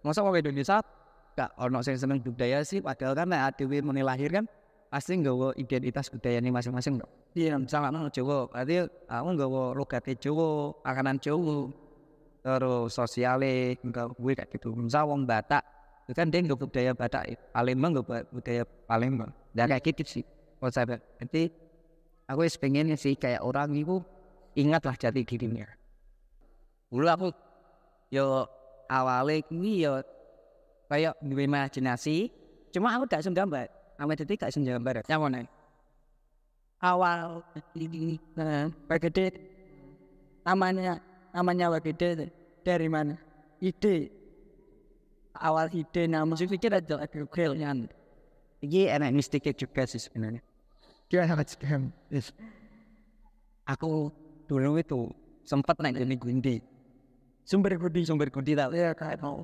masa orang Indonesia gak ono sing seneng budaya sih padahal kan nek dhewe muni lahir kan pasti nggawa identitas budayanya masing-masing dong. Iya, misalnya nang Jawa, berarti aku nggawa logatnya Jawa, akanan Jawa. Terus sosiale nggak kuwi kayak gitu. misalnya wong Batak, itu kan dia nggak budaya Batak, ya. Palembang nggak budaya Palembang. Dan kayak gitu sih saya nanti aku pengen sih kayak orang itu ingatlah jati dirinya. Dulu aku yo awalnya ini ya kayak gue imajinasi cuma aku gak seneng gambar sampai detik gak seneng gambar ya mana awal ini eh, gede namanya namanya gede dari mana ide awal ide nama musik pikir ada agregelnya ini kan? enak mistik juga sih sebenarnya dia sangat spam aku dulu itu sempat naik dari gundi sumber kudi sumber kudi tak lihat kayak mau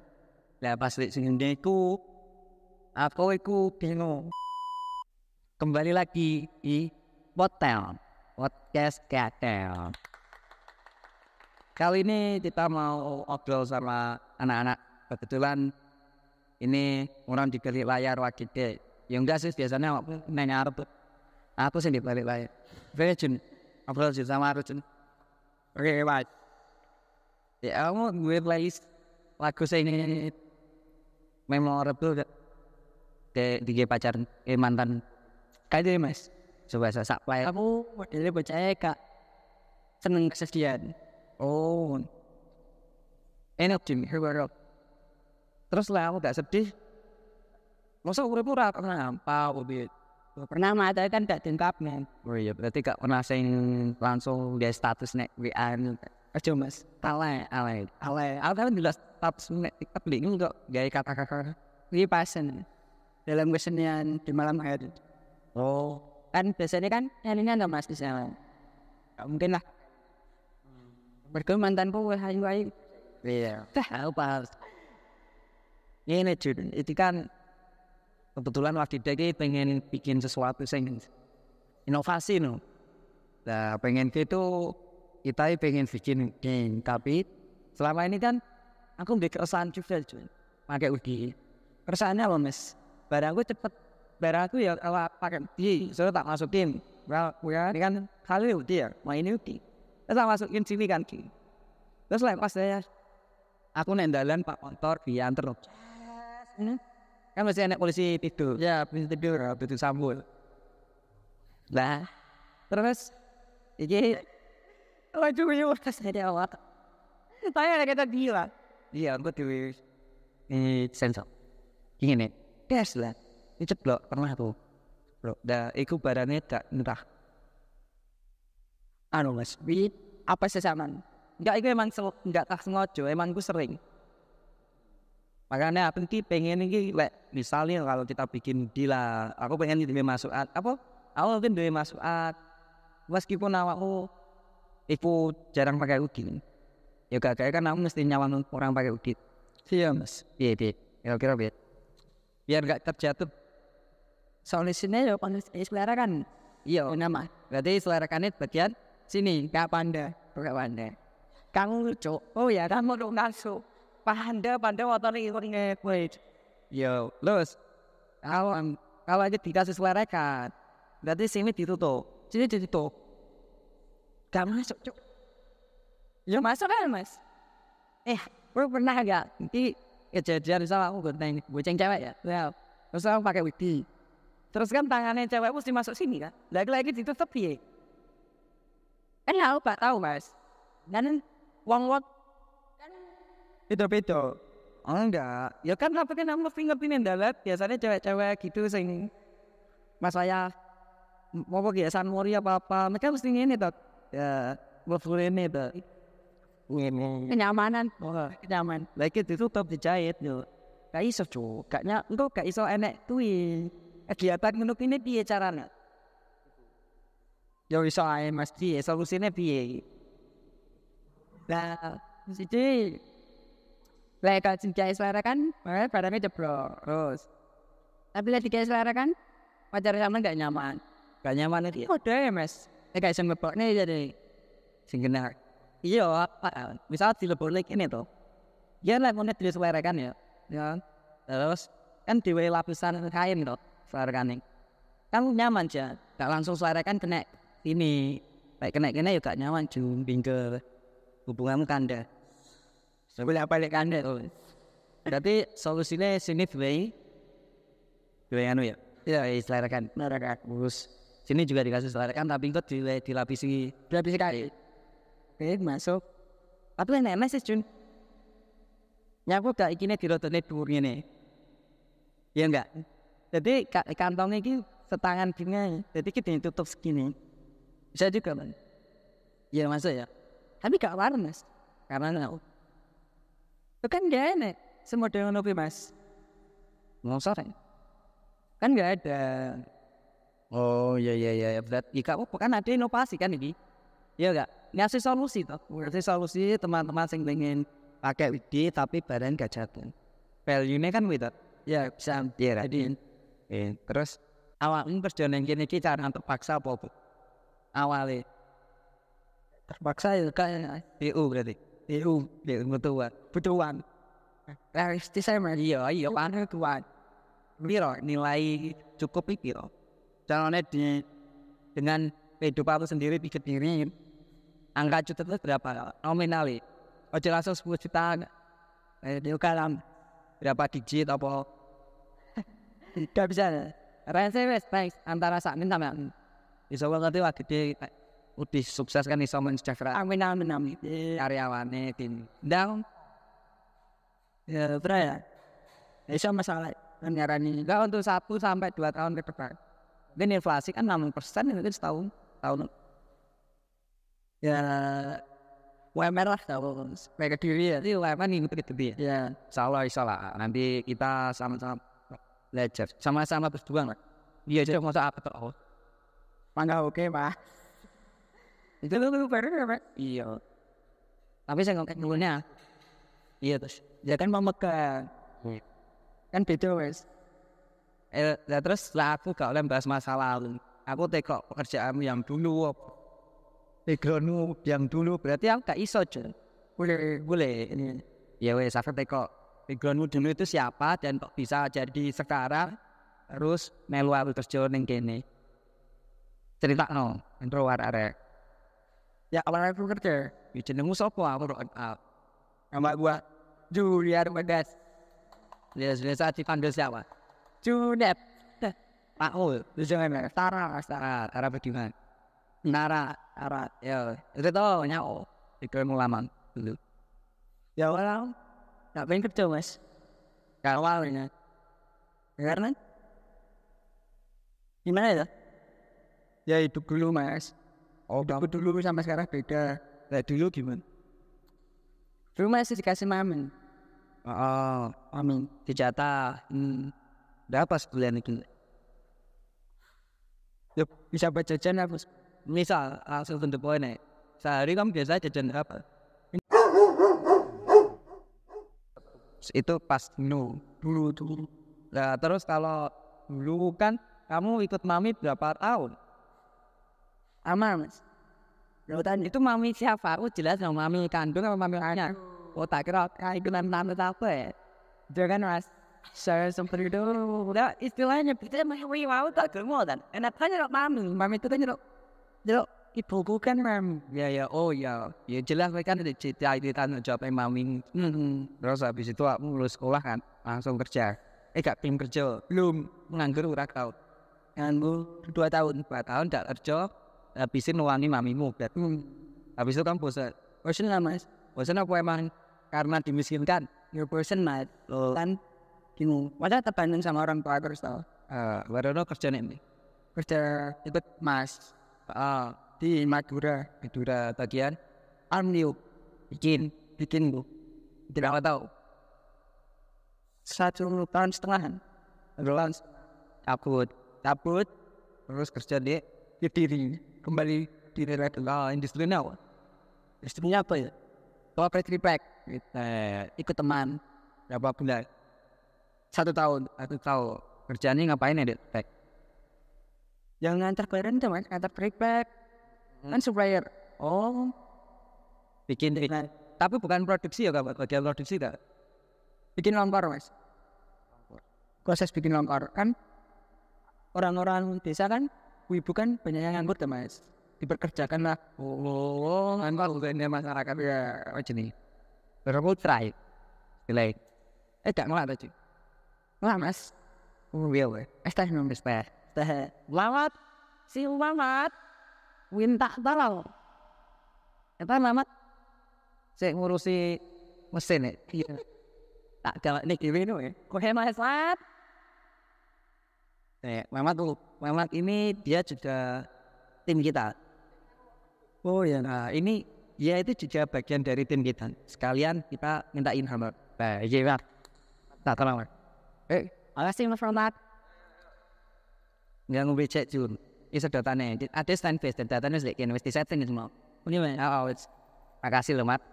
lah pas lihat sini aku aku aku bingung kembali lagi di hotel podcast hotel kali ini kita mau obrol sama anak-anak kebetulan ini orang di balik layar wakil yang enggak sih biasanya nanya Arab aku sih di balik layar Virgin obrol sih sama Arjun oke okay, bye ya kamu gue playlist lagu saya ini memorable gak? De, di pacar eh, mantan kayak gitu ya, mas coba saya sak kamu modelnya bocahnya kak seneng kesedihan oh enak jim herbarok terus lah aku gak sedih masa uripku ora pernah apa obit pernah mah tapi kan gak lengkap men oh iya berarti gak pernah sing langsung dia status nek WA aja mas alay alay alay alhamdulillah status tiktok bingung untuk gaya kata-kata ini pasen dalam kesenian di malam hari oh kan biasanya kan ini ada mas di sana mungkin lah mereka mantanku iya. wah ayu ini iya tahu paham ini cuy itu kan kebetulan waktu itu pengen bikin sesuatu yang inovasi no nah pengen itu kita pengen bikin geng tapi selama ini kan aku udah keresahan juga cuy pakai UGI keresahannya apa mas barangku cepet barangku ya kalau pakai UGI soalnya tak masukin well ya ini kan kali UGI ya main UGI terus tak masukin sini kan ki terus pas saya aku nendalan pak motor antar loh hmm? kan masih enak polisi tidur ya polisi tidur ya, tidur sambul nah terus ini Waduh, ini udah saya awal. Tanya ada kata gila. Iya, gue di ini sensor. Gini, tes lah. Ini ceplok pernah tuh. Bro, dah, itu badannya tak ngerah. Anu mas, bi apa sesaman? Enggak, itu emang enggak tak sengaja. Emang gue sering. Makanya aku ini pengen ini, like, misalnya kalau kita bikin gila, aku pengen ini masuk apa? Aku mungkin dua masuk meskipun oh, Ibu jarang pakai udin. Ya gak kayak kan aku mesti nyawang orang pakai udin. Iya mas. Iya iya. Kira-kira biar biar gak terjatuh. Soalnya sini ya panas selera kan. Iya. Nama. Berarti selera kanit bagian sini. Gak panda. Gak panda. Kang lucu. Oh ya kamu dong ngasu. Panda panda motor ini wait. Yo, los. Kalau kalau aja tidak sesuai rekan, Berarti sini ditutup. Sini ditutup. Gak masuk cuk. Ya masuk kan mas? Eh, lu pernah gak? Nanti kejadian misalnya aku gonteng, boceng cewek ya. Ya, terus aku pakai widi. Terus kan tangannya cewek mesti masuk sini kan? Lagi-lagi ditutup ya. Kan ya aku gak tahu mas. Dan uang wot kan, kan beda Oh enggak, ya kan apa kan nama fingerprint dalat biasanya cewek-cewek gitu sing mas saya mau kegiatan mori apa apa mereka mesti ini tuh ya gue ini tuh kenyamanan oh. kenyaman lagi like top dijahit yo gak iso cu kayaknya enggak gak iso enek tuh kegiatan ngono ini dia caranya yo iso aja mas dia solusinya dia nah jadi lek kalau cinta selera kan makanya eh, badannya jeblok terus tapi lek dikai selera kan pacarnya sama gak nyaman gak nyaman itu ada ya mas eh kayak sing nih jadi sing kena iya apa misal di lebokne ini tuh Iya lah ngene kan ya ya terus kan diwe lapisan kain tuh suara kan nyaman aja gak langsung kan kena ini baik kena kena ya juga gak nyaman cuma ke hubunganmu kanda sebelah balik kanda tuh berarti solusinya sini dua dua anu ya iya, ya selerakan selerakan terus sini juga dikasih selerikan tapi ikut dilapisi dilapisi kain iya. oke masuk tapi enak-enak sih Jun nyaku gak ikinnya dirotone dhuwur ini Ya enggak? Jadi kantongnya ini setangan gini, jadi kita tutup segini. Bisa juga kan? iya masuk ya. Tapi gak warna mas, karena tahu. Itu kan gak enak, semua dengan mas. Ngosor ya? Kan gak ada. Oh iya iya iya berarti ya, gak apa kan ada inovasi kan ini. Iya enggak? Ngasih solusi toh. Ngasih solusi teman-teman yang pengen pakai WD tapi badan gak jatuh. Value-nya kan without. Ya bisa ya, jadi. Ya. Terus awalnya kerjaan yang gini kita cara terpaksa apa bu? Awalnya terpaksa ya kan, BU berarti. BU, BU butuhan. Butuhan. Realistis saya mah iya iya panen tuan. Biro nilai cukup pikir calonnya di dengan kehidupan aku sendiri pikir diri angka juta itu berapa nominali aja ya. langsung 10 juta eh, itu kan berapa digit apa gak bisa range wes thanks antara saat ini sama bisa banget waktu di udah sukses kan iso mensejahtera amin amin amin iya. karyawannya tim down ya berapa ya iso masalah nyarani enggak untuk satu sampai dua tahun ke depan dan inflasi kan enam persen itu kan setahun tahun ya UMR lah kalau mereka diri ya itu UMR nih gitu dia ya iya. salah salah nanti kita sama-sama belajar sama-sama berjuang lah dia jadi mau apa oh mangga oke pak itu tuh baru pak iya tapi saya nggak ngomong dulunya iya terus ya kan memegang iya. kan beda wes eh, ya terus lah aku gak boleh bahas masa lalu aku teko pekerjaanmu yang dulu backgroundmu yang dulu berarti aku gak iso aja, boleh boleh ya wes aku teko backgroundmu dulu itu siapa dan kok bisa jadi sekarang terus melu aku kerja neng kene cerita no intro war arek ya awal aku kerja ya jenengmu sopo aku rock up nama gua Julian Medes saat dipanggil siapa Junet. Paul, jangan Tara, Tara, Tara bagaimana Nara, Tara, ya itu tuh nyawa. itu yang lama dulu. Ya walau. nggak pengen kerja mas, awal, ya. ya. karena gimana ya? Ya hidup dulu mas. Oh, hidup dulu sampai sekarang beda. Nah, dulu gimana? Dulu masih dikasih mamin. Oh, oh, mamin Dijatah. Hmm dapat sekalian itu ya, bisa baca jajan apa misal langsung to poin ya sehari kamu biasa jajan apa itu pas no dulu dulu nah terus kalau dulu kan kamu ikut mami berapa tahun ama mas Lautan itu mami siapa? Aku jelas sama mami kandung sama mami anak. Oh tak kira kayak ikut tante apa ya? Jangan mas saya sempat itu udah istilahnya kita mengikuti mau tak dan enak kan nyerok mami mami itu kan nyerok ibu ibuku kan mami ya ya oh ya ya jelas mereka ada cerita itu tanggung jawab mami terus habis itu aku lulus sekolah kan langsung kerja eh gak pim kerja belum nganggur urak tahun nganggur dua tahun empat tahun tidak kerja habisin nuangi mamimu berarti hmm. habis itu kan bosan bosan lah mas bosan apa emang karena dimiskinkan your person mad, kan gini apa terbanding sama orang tua aku tau uh, lo kerja nih kerja ikut mas uh, di Madura Madura bagian Alumnium bikin bikin bu tidak apa tahu satu tahun setengah tahun takut, takut, terus kerja di diri kembali di uh, ah, industri now industri apa ya corporate kreatif pack, ikut teman berapa bulan satu tahun satu tahun kerjanya ngapain ya pack Yang ngantar barang itu mas, ngantar feedback. Hmm. Kan supplier. Oh. Bikin, bikin. Nah. Tapi bukan produksi ya Kak, bagian produksi dah Bikin lampar mas. Proses bikin lampar kan orang-orang desa kan ibu kan banyak yang nganggur tuh mas diperkerjakan lah oh, oh, oh. nganggur masyarakat ya macam ini berapa ya, try nilai eh gak ngelak tadi Lamas. Will. Estas nombres Teh. Lamat. Si ah, eh. Lamat. Wintak taral. Eta Lamat. Saya ngurusi mesin ya. Iya. Tak galak nih gini ya. Kau hemat saat. Eh, Mamat tuh, Mamat ini dia juga tim kita. Oh ya, nah ini ya itu juga bagian dari tim kita. Sekalian kita mintain hammer. Baik, ya, tak terlalu. Eh, oh, makasih Mas Ronald. Nggak ngombe cek cun. Ini sedotannya. Ada stand base, sedotannya sudah ini wis setting semua. Ini mah. Oh, oh, makasih loh Mat.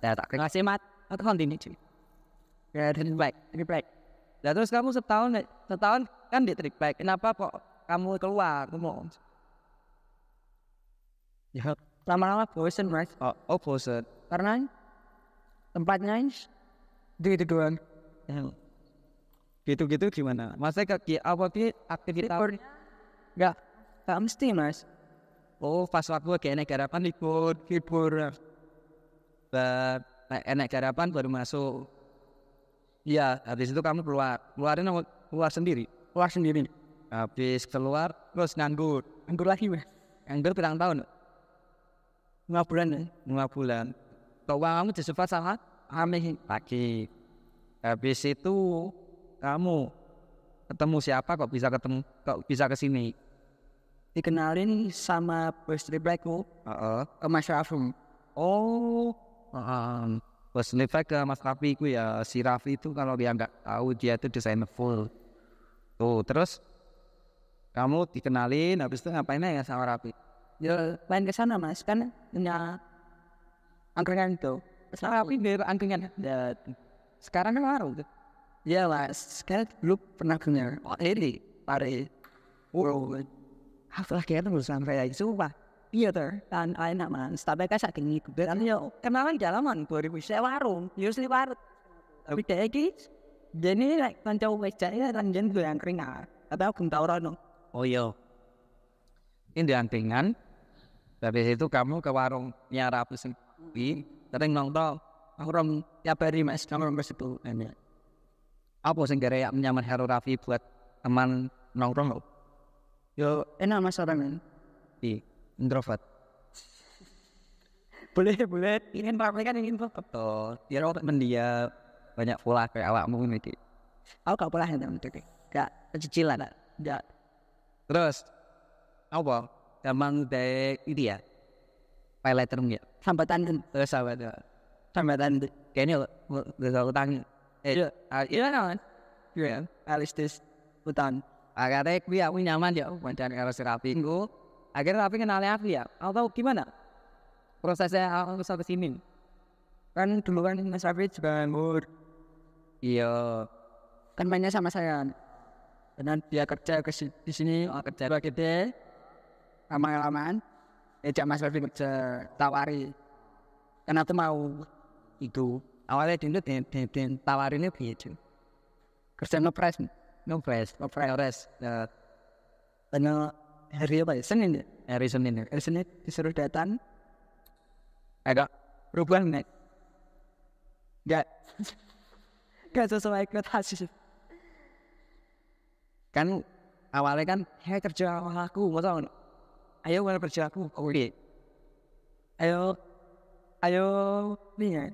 Ya, tak kasih Mat. Aku oh, continue cuy. Ya, dan baik, ini baik. Nah terus kamu setahun, setahun kan di trik baik. Kenapa kok kamu keluar? Kamu ya lama-lama bosen mas. Oh, oh bosen. Karena tempatnya itu itu doang. Ya gitu-gitu gimana? Maksudnya kaki apa sih aktivitas? Enggak, tak mesti mas. Oh pas waktu kayak enak garapan libur, libur. But, enak eh, garapan baru masuk. Iya, habis itu kamu keluar. Keluarin apa keluar sendiri? Keluar sendiri. Habis keluar, terus nganggur. Nganggur lagi mas? Nganggur berapa tahun? Lima bulan ya? Lima bulan. kamu disupport sama Amin. Pagi. Habis itu kamu ketemu siapa kok bisa ketemu kok bisa ke sini dikenalin sama Wesley Blackwood uh -uh. ke Mas Raffi oh um, Wesley Black ke Mas Raffi itu ya si Raffi itu kalau dia nggak tahu dia itu desainer full tuh terus kamu dikenalin habis itu ngapain ya sama Raffi ya main ke sana mas kan punya angkringan itu Raffi dari angkringan nah, sekarang kan warung tuh Ya mas, kan lu pernah dengar oh, ini pare world. lagi kira lu sampai itu sumpah. Iya ter, kan enak mas. Tapi kan saking itu kan ya kenalan jalanan dua ribu saya warung, ya sih warung. Tapi kayak gini, jadi like kancau meja ini kan jadi gue yang keringat. Atau aku tahu orang Oh iya, ini diantingan. Dari situ kamu ke warungnya Rabu sendiri, Tering nonton Aku rom tiap hari mas, kamu masih tuh apa sing gara menyaman Heru Raffi buat teman nongkrong lo? Yo enak mas orangnya. Di introvert. boleh boleh. Ingin ramai kan ingin Betul. Dia orang mendia banyak pola kayak awak mungkin itu. Aku gak pola yang itu deh. Gak lah. Gak. Terus apa? Gampang dek itu ya. Pilot term ya. Sambatan. Terus sambatan. Sambatan. Kayaknya lo, lo, lo, iya yeah. Uh, yeah, no. Yeah. hutan. Akhirnya gue aku nyaman ya, wawancara kalau si Rafi. Gue akhirnya Rafi kenalnya aku ya. Atau gimana? Prosesnya aku sampai sini. Kan dulu kan Mas Rafi juga Iya. Kan mainnya sama saya. Dan dia kerja ke di sini, kerja kerja gede. Lama-lamaan, ejak Mas Rafi kerja tawari. Karena tuh mau itu awalnya itu di, di, di kerja gitu. no press no press no press eh, no, hari apa ya Senin ya hari Senin ya. hari Senin disuruh datang agak perubahan nih nggak nggak sesuai ekspektasi kan awalnya kan hey kerja aku mau tau ayo kerja aku oke ayo ayo nih ya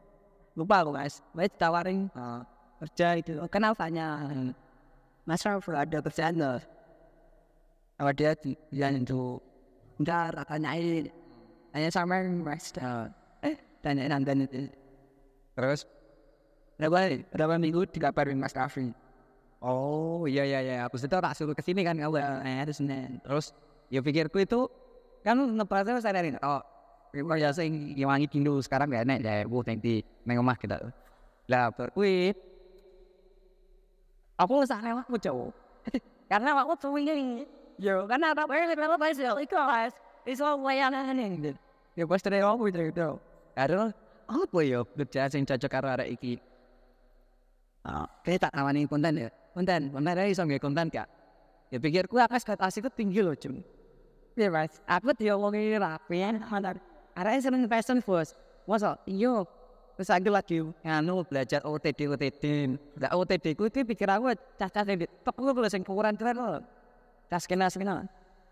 lupa aku guys baik tawarin uh, eh, kerja itu oh, kenal tanya hmm. mas Rafa ada kerjaan loh eh, sama dia bilang itu enggak katanya air, hanya sama mas eh, eh tanya nanti itu terus berapa berapa minggu dikabarin mas Raffi oh iya iya iya aku sudah tak suruh kesini kan kamu ya terus terus ya pikirku itu kan ngebahasnya saya dari oh ya sing wangi dulu sekarang gak enak ya bu nanti neng omah kita gitu. lah berkuit aku usah lewat ku jauh karena aku tuh ini yo karena apa yang lewat pas sih itu guys itu layanan ini gitu. yo pas dari aku itu itu ada apa yo kerja sing cocok karo arek iki ah kita tak awani konten ya konten konten dari iso konten gak ya pikirku akas kata itu tinggi loh cem ya mas aku diomongin rapi rapian, mantap arahnya sering fashion bos masa iyo terus aku lagi nganu belajar OTD OTD nggak OTD ku itu pikir aku cah-cah yang tok lu kalau sing ukuran keren lo tas kena kena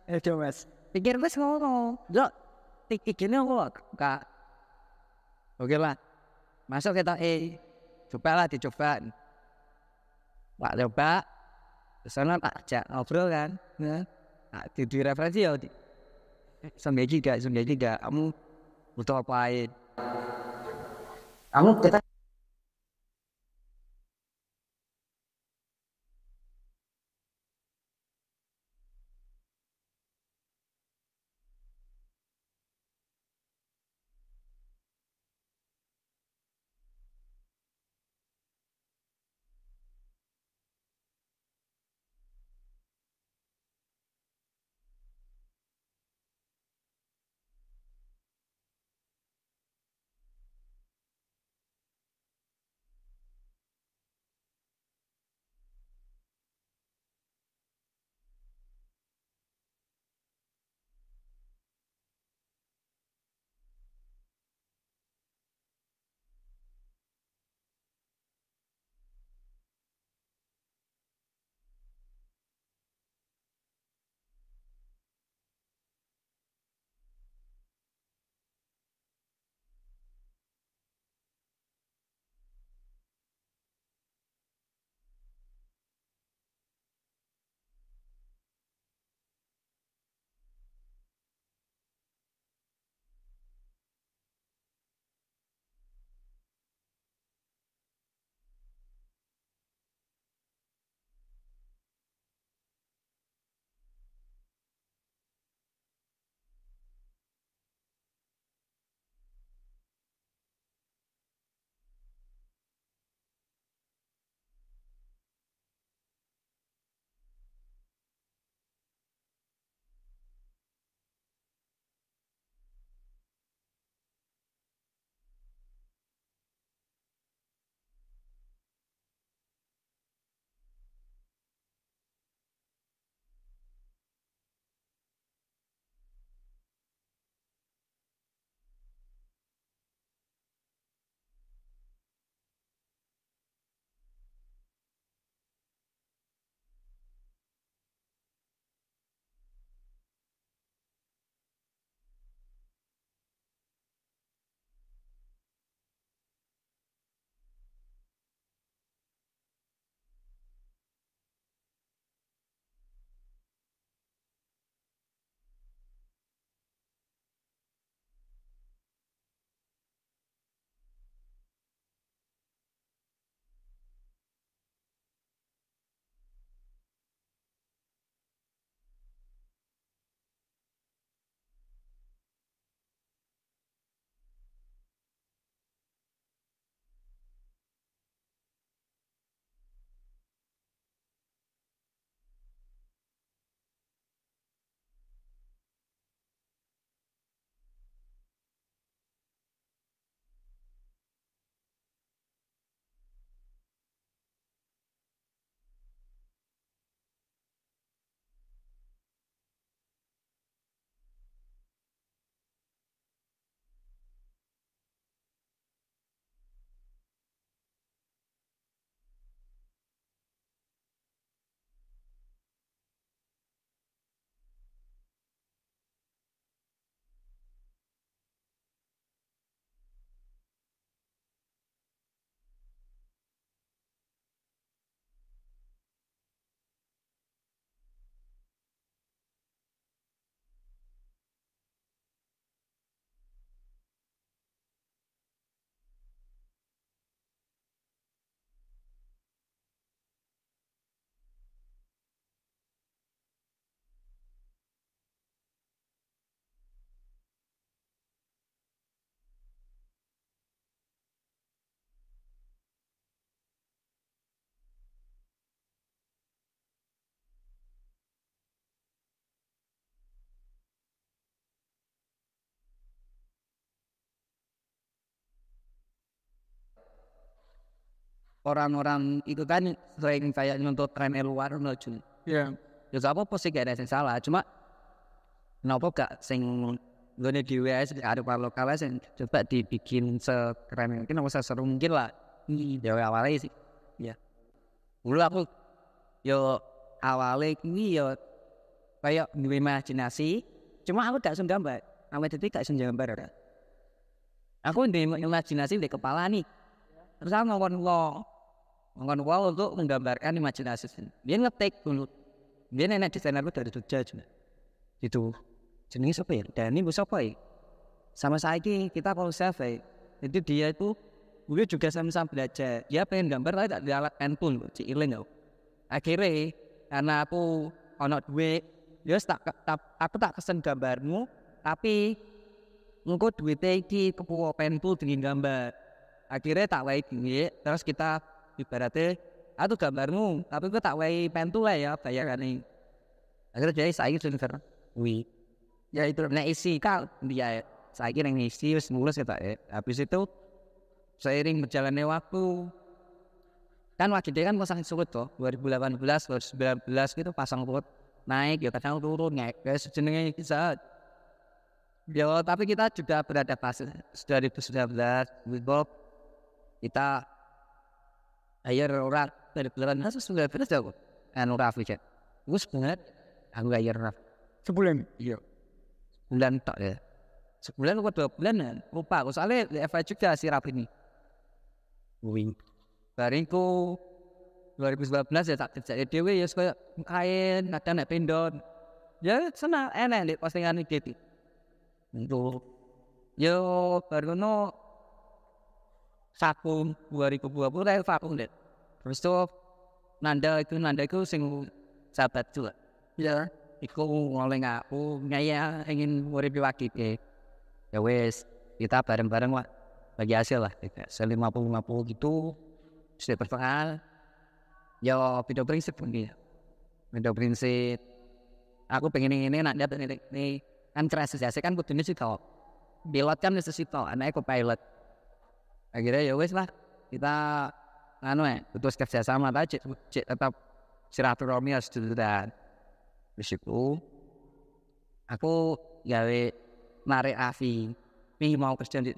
eh mas pikir gue mau. lo tiki gini aku kak oke lah masuk kita eh coba lah dicoba pak coba sana tak ajak ngobrol kan nah, di, di referensi ya sambil juga sambil juga kamu untuk apa kamu kita orang-orang itu kan sering kayak nyontoh tren luar menuju. Iya. Ya gak apa-apa gak ada yang salah, cuma kenapa gak sing gue di WS ada para lokal yang coba dibikin sekeren mungkin atau seru mungkin lah dari ya, awalnya sih ya dulu aku yo ya, awalnya ini yo ya, kayak gue imajinasi cuma aku gak seneng gambar awet itu gak seneng gambar ya aku udah imajinasi di kepala nih terus aku ngomong lo Ngomong untuk menggambarkan imajinasi ini Dia ngetik dulu. Dia nenek desainer dari Jogja juga. Itu jenis apa ya? dan ini apa ya? Sama saya ini kita kalau survei, ya. itu dia itu gue juga sama-sama belajar. Dia pengen gambar tapi tak di alat si cilik loh. Akhirnya karena aku anak gue dia tak, tak aku tak kesen gambarmu, tapi engko duitnya iki pen pun dengan gambar akhirnya tak lagi, terus kita ibaratnya aku gambarmu tapi aku tak wai pentu lah ya nih akhirnya jadi saya itu ntar wi ya itu nah isi kal dia saya kira isi wis mulus ya tak ya. habis itu seiring berjalannya waktu kan dia kan pasang surut tuh 2018 2019 gitu pasang surut naik ya kadang turun naik kayak sejenisnya bisa ya tapi kita juga beradaptasi 2019 Bob kita ayer ora terbelan nasa sudah pernah jago kan ora cek gus banget aku ayer raf, sebulan iya sebulan tak ya sebulan atau dua bulan lupa aku soalnya FA juga si raf ini wing barengku 2019 ya tak kerja di dewi ya suka kain ada nek pendon ya senang enak di postingan itu itu yo baru no Sakum 2020 saya vakum deh terus itu nanda itu nanda itu sing sahabat juga iya. ya iku ngoleh ngaku ngaya ingin urip lagi ya ya wes kita bareng-bareng lah bagi hasil lah gitu. puluh 50 50 gitu sudah pertengahan ya video prinsip mungkin Video ya. prinsip aku pengen ini nak dapat ini kan kerasa sih kan butuhnya sih tau pilot kan mesti sih tau anaknya pilot akhirnya ya wes lah kita anu ya terus kerjasama aja cek tetap silaturahmi harus dan disitu aku gawe narik Avi pi mau kerja di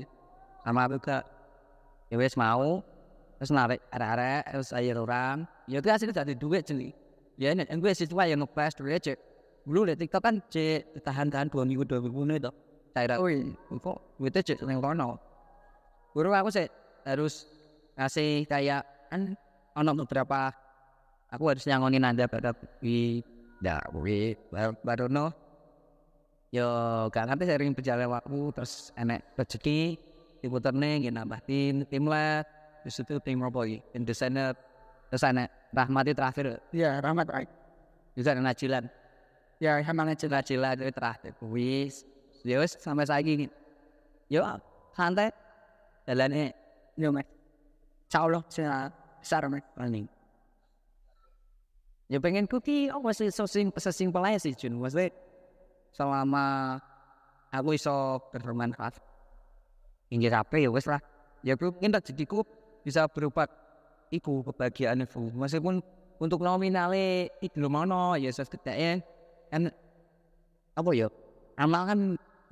sama aku ke ya wes mau terus narik arah-arah terus air orang ya itu hasilnya dari duit jadi ya ini gue siswa yang ngepas dulu aja dulu deh TikTok kan cek tahan-tahan dua minggu dua minggu itu daerah kok gue tuh cek yang kono guru aku sih harus ngasih kayak kan ono beberapa aku harus nyangonin anda pada wi dawi baru no yo gak ngerti sering berjalan waktu terus enek rezeki diputer nih gini nambahin tim lab di situ tim roboi tim desainer terus enek rahmati terakhir ya rahmat terakhir bisa ada najilan ya sama najilan najilan itu terakhir wis ya sampai saya gini yo santai jalannya yo mas insya Allah besar mas paling ya pengen kuki oh masih sosing sesing pelaya sih Jun maksudnya selama aku iso bermanfaat hingga apa ya wes lah ya aku ingin tak jadi bisa berupa iku kebahagiaan itu, meskipun untuk nominalnya itu lumono ya sesuatu ya kan apa ya amal kan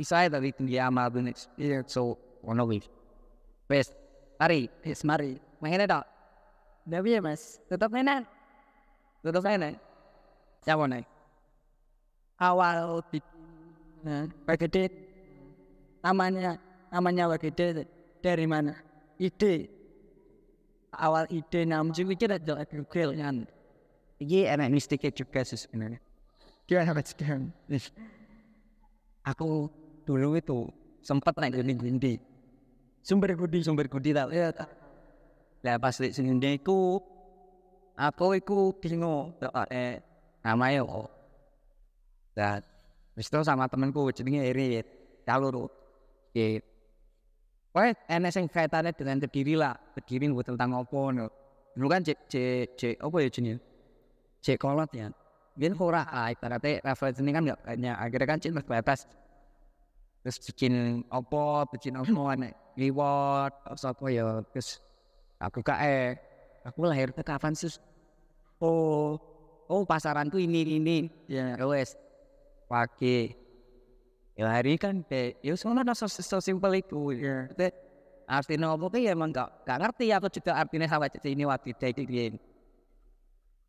bisa ya dari tinggi amal bener so ono wis Wes, mari. Wes, mari. Mengenai dok. Tapi ya mas, tetap enak. Tetap enak. Siapa naik? Awal nah, eh, PGD. namanya namanya PGD dari mana? Ide awal ide nama juga kita jalan Google kan. Iya enak mistiknya juga sih sebenarnya. Dia anak sekarang. Aku dulu itu sempat naik di gunung sumber kudi sumber kudi tak lihat lah pas di sini aku aku aku ada nama ya kok dan itu sama temanku jadinya Eri jalur Oke. Wah, enak sing kaitannya dengan terkiri lah. terkiri buat tentang opo no. Dulu kan cek cek cek apa ya jenis? Cek kolot ya. Biar ora karena ah, teh referensi ini kan nggak banyak. Akhirnya kan cek terbatas. Terus bikin opo, bikin opo aneh reward apa ya terus aku ke eh, aku lahir ke kapan sus oh oh tuh ini ini iya. ya yeah. wes pagi ya hari kan be ya semua so, so, simple itu ya yeah. artinya apa tuh ya emang gak, gak ngerti aku juga artinya sama cerita ini waktu ini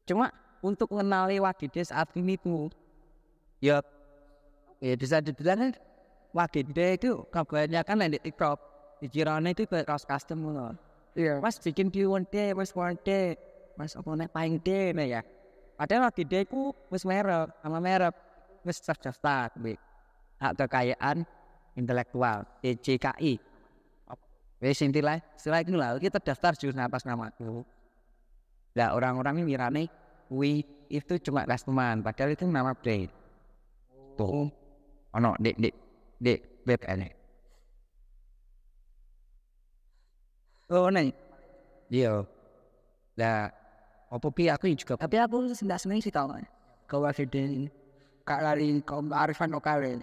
cuma untuk mengenali wadidai saat ini tuh ya ya bisa dibilang kan, wadidai itu kebanyakan yang di tiktok di itu buat kaos custom gitu loh iya mas bikin di one d mas one day, mas apa nih paling day nih ya padahal lagi day ku mas merah, sama merah, mas terdaftar bik hak kekayaan intelektual DCKI e wes lah, setelah itu lah kita daftar jurusan atas nama aku Nah orang-orang ini mirane We itu cuma customer padahal itu nama brand tuh oh no, dek dek dek web enek. Oh nih. Iya. Nah, apa pi aku juga. Tapi aku sudah seneng sih tau kan. Kau asidin, kak lari, kau arifan kau kalian.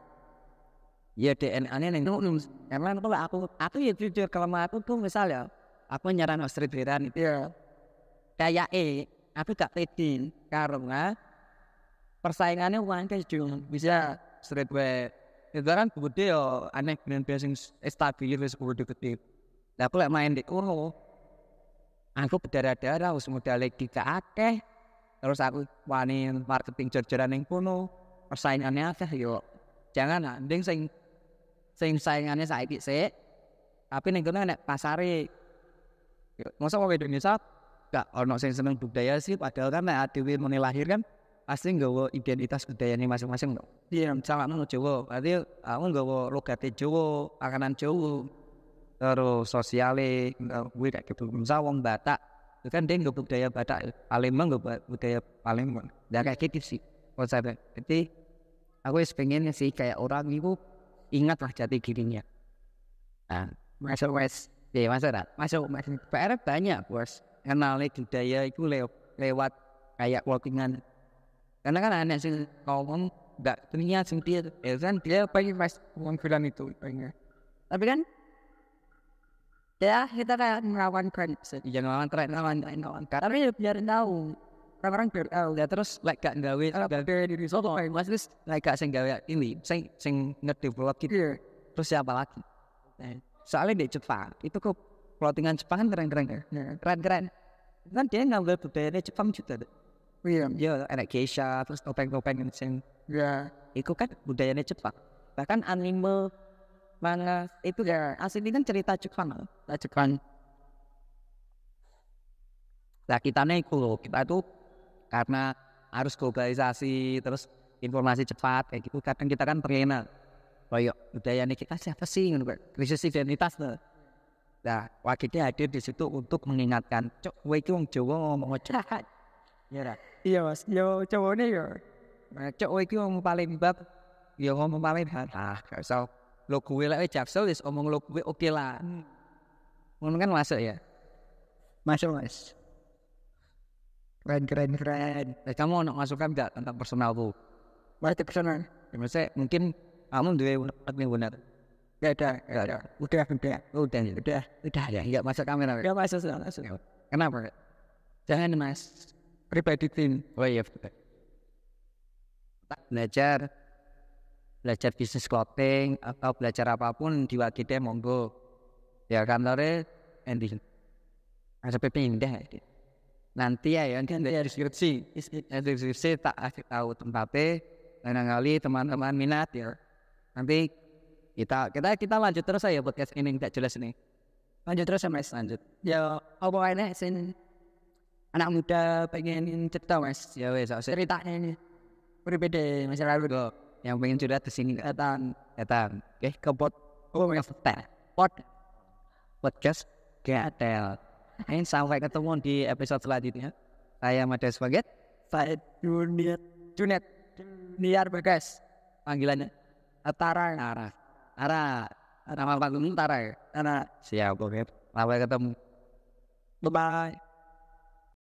Ya DNA nya neng nung. Emang kalau aku, aku ya jujur kalau aku tuh misalnya, aku nyaran street veteran itu. Iya. Kayak E, aku gak pedin karena persaingannya uang kan bisa iya. streetwear itu kan gede yo ya, aneh dengan biasing yang stabil wis gede lah aku lagi main di kono. Aku berdarah-darah wis modal ke akeh. Terus aku wani marketing jor-joran ning Persaingannya akeh yuk, Jangan nding sing sing saingannya saiki sik. Tapi ning kono nek pasare. Masa wong Indonesia gak orang sing seneng budaya sih padahal kan nih adewe muni lahir kan pasti nggawa identitas budayanya masing-masing loh. Iya, misalnya Jawa, berarti aku nggawa logatnya Jawa, makanan Jawa, terus sosiale eh, gue kayak gitu sawang wong Batak itu kan dia nggak budaya Batak ya. Palembang nggak budaya Palembang dan kayak gitu sih konsepnya jadi aku pengen sih kayak orang itu ingatlah jati dirinya nah masuk wes ya masuk dah masuk masuk PR banyak bos kenali budaya itu le lewat kayak walkingan karena kan aneh sih ngomong nggak ternyata sendiri ya kan dia pengen mas uang itu pengen tapi kan ya kita kayak ngelawan tren ya iya, ngelawan tren ngelawan tren ngelawan karena ya biar tahu orang-orang biar tahu ya terus like gak gawe gak gawe di soto maksudnya like gak sing gawe ini sing sing ngedevelop gitu iya. terus siapa lagi nah, soalnya di Jepang itu kok plottingan Jepang kan keren-keren ya? iya. keren-keren kan dia ngambil budaya Jepang juga Iya. Yeah. Ya, anak geisha, terus topeng-topeng yang sing. iya. Itu kan budayanya Jepang. Bahkan anime mana itu ya asli kan cerita Jepang lah, Jepang nah kita nih cool kita itu karena harus globalisasi terus informasi cepat kayak gitu kadang kita kan terlena koyok budaya nih kita siapa sih gitu, krisis identitas tuh nah wakilnya hadir di situ untuk mengingatkan cok kowe iki wong Jawa ngomong cepat ya iya mas yo nih yo nah, cok kowe iki paling Palembang yo ngomong Palembang ah kau lo gue lah jaksel wis omong lo gue oke okay lah hmm. ngono kan masuk ya masuk mas keren keren keren eh, kamu mau masukkan gak tentang personal tuh berarti personal ya, maksudnya mungkin kamu dua unek nih benar Gak ada, gak ada. Udah, udah, oh, udah, ya? udah, udah ya. Enggak masuk kamera. Enggak masuk, enggak masuk. Ya. Kenapa? Jangan mas, pribadi tim. Oh iya, belajar belajar bisnis clothing atau belajar apapun di Wagide monggo ya kantornya Endi sampai pindah deh? Gitu. nanti ya yang kan dari skripsi skripsi tak asik tahu tempatnya lain kali teman-teman minat ya nanti kita kita kita lanjut terus ya podcast ini tidak jelas nih. lanjut terus ya mas lanjut ya apa ini sin anak muda pengen cerita mas ya wes ceritanya ini berbeda masih lalu yang pengen curhat di sini datang datang oke ke pot oh yang setel pot podcast gatel ini sampai ketemu di episode selanjutnya saya Mada Spaget saya Junet Junet Niar Bagas panggilannya Tara Tara Tara nama panggungnya Tara ya? Tara siap oke sampai ketemu bye bye